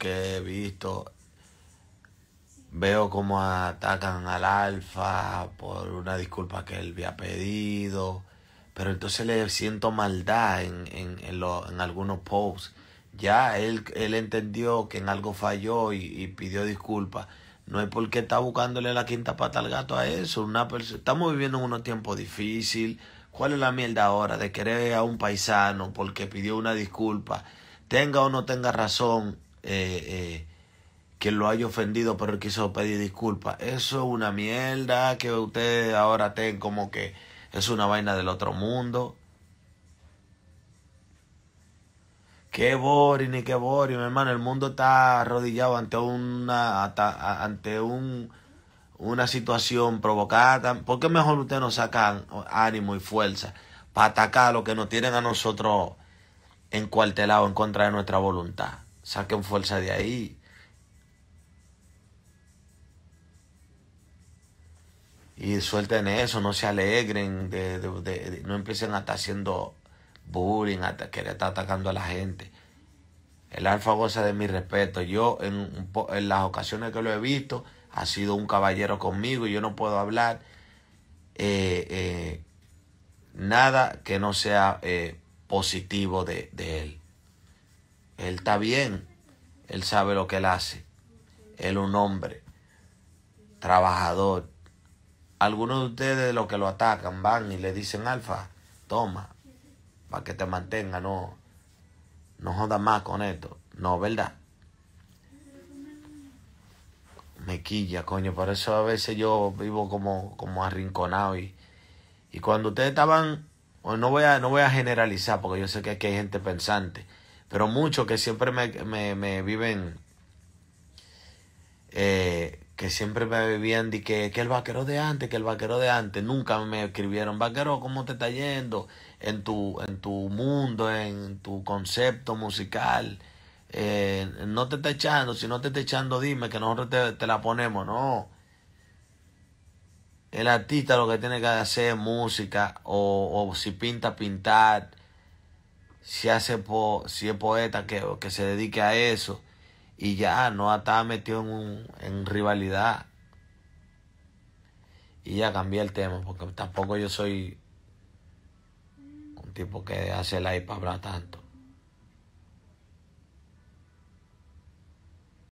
que he visto, veo cómo atacan al alfa por una disculpa que él había pedido, pero entonces le siento maldad en, en, en, algunos posts. Ya él, él, entendió que en algo falló y, pidió disculpas. No es porque está buscándole la quinta pata al gato a eso. Estamos viviendo en unos tiempos difíciles. ¿Cuál es la mierda ahora de querer a un paisano porque pidió una disculpa? Tenga o no tenga razón, eh, eh, que lo haya ofendido, pero quiso pedir disculpas. Eso es una mierda que ustedes ahora ten como que es una vaina del otro mundo. Que bori Ni qué bori mi hermano. El mundo está arrodillado ante una ante un una situación provocada. ¿Por qué mejor usted no sacan ánimo y fuerza para atacar a lo que nos tienen a nosotros encuartelados en contra de nuestra voluntad? saquen fuerza de ahí. Y suelten eso, no se alegren, de, no empiecen a estar haciendo bullying, a querer estar atacando a la gente. El alfa goza de mi respeto. Yo en, en las ocasiones que lo he visto, ha sido un caballero conmigo y yo no puedo hablar eh, eh, nada que no sea eh, positivo de, él. Él está bien. Él sabe lo que él hace. Él un hombre, trabajador. Algunos de ustedes los que lo atacan van y le dicen, Alfa, toma, para que te mantenga, no, no joda más con esto. No, ¿verdad? Me quilla, coño. Por eso a veces yo vivo como, como arrinconado. Y, y cuando ustedes estaban, no voy, a, no voy a generalizar, porque yo sé que aquí hay gente pensante pero muchos que siempre me, viven, eh, que siempre me vivían de que, el vaquero de antes, que el vaquero de antes, nunca me escribieron, vaquero, ¿cómo te está yendo en tu, en tu mundo, en tu concepto musical? Eh, no te está echando, si no te está echando, dime que nosotros te, la ponemos, no. El artista lo que tiene que hacer es música o, o si pinta, pintar si, hace si es poeta que, que se dedique a eso y ya no está metido en, en rivalidad. Y ya cambié el tema porque tampoco yo soy un tipo que hace la para hablar tanto.